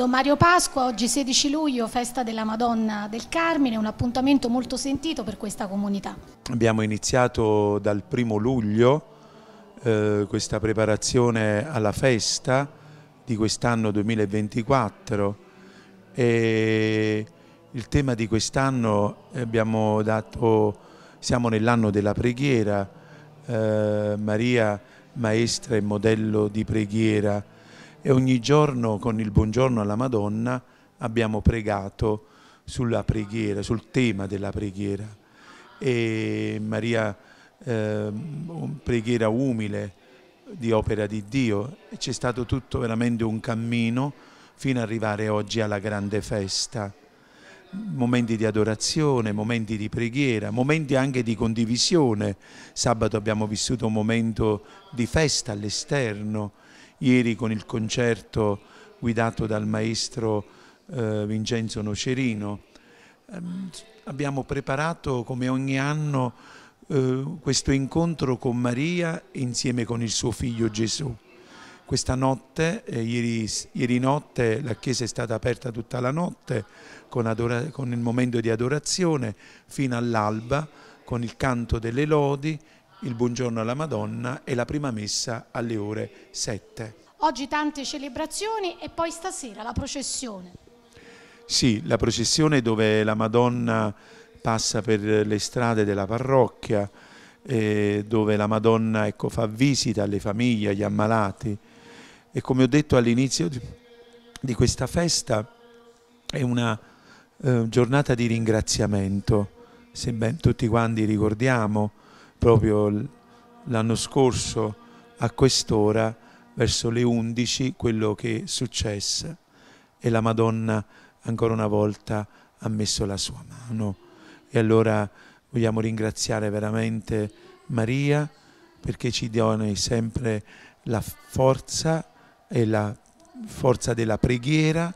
Don Mario Pasqua, oggi 16 luglio, festa della Madonna del Carmine, un appuntamento molto sentito per questa comunità. Abbiamo iniziato dal primo luglio eh, questa preparazione alla festa di quest'anno 2024 e il tema di quest'anno eh, abbiamo dato, siamo nell'anno della preghiera, eh, Maria maestra e modello di preghiera, e ogni giorno con il buongiorno alla Madonna abbiamo pregato sulla preghiera, sul tema della preghiera e Maria eh, preghiera umile di opera di Dio c'è stato tutto veramente un cammino fino ad arrivare oggi alla grande festa momenti di adorazione, momenti di preghiera, momenti anche di condivisione. Sabato abbiamo vissuto un momento di festa all'esterno, ieri con il concerto guidato dal maestro eh, Vincenzo Nocerino. Eh, abbiamo preparato come ogni anno eh, questo incontro con Maria insieme con il suo figlio Gesù. Questa notte, eh, ieri, ieri, notte, la chiesa è stata aperta tutta la notte con, con il momento di adorazione fino all'alba con il canto delle lodi il Buongiorno alla Madonna e la prima messa alle ore 7. Oggi tante celebrazioni e poi stasera la processione. Sì, la processione dove la Madonna passa per le strade della parrocchia, eh, dove la Madonna ecco, fa visita alle famiglie, agli ammalati. E come ho detto all'inizio di, di, questa festa, è una eh, giornata di ringraziamento, sebbene tutti quanti ricordiamo proprio l'anno scorso a quest'ora, verso le 11, quello che successe e la Madonna ancora una volta ha messo la sua mano. E allora vogliamo ringraziare veramente Maria perché ci dona sempre la forza e la forza della preghiera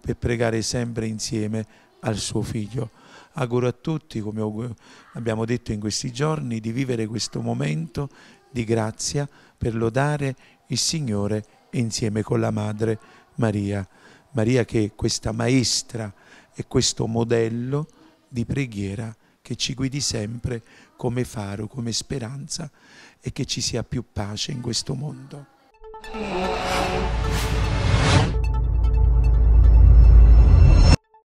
per pregare sempre insieme al suo figlio. Auguro a tutti, come abbiamo detto in questi giorni, di vivere questo momento di grazia per lodare il Signore insieme con la Madre Maria. Maria che è questa maestra e questo modello di preghiera che ci guidi sempre come faro, come speranza e che ci sia più pace in questo mondo.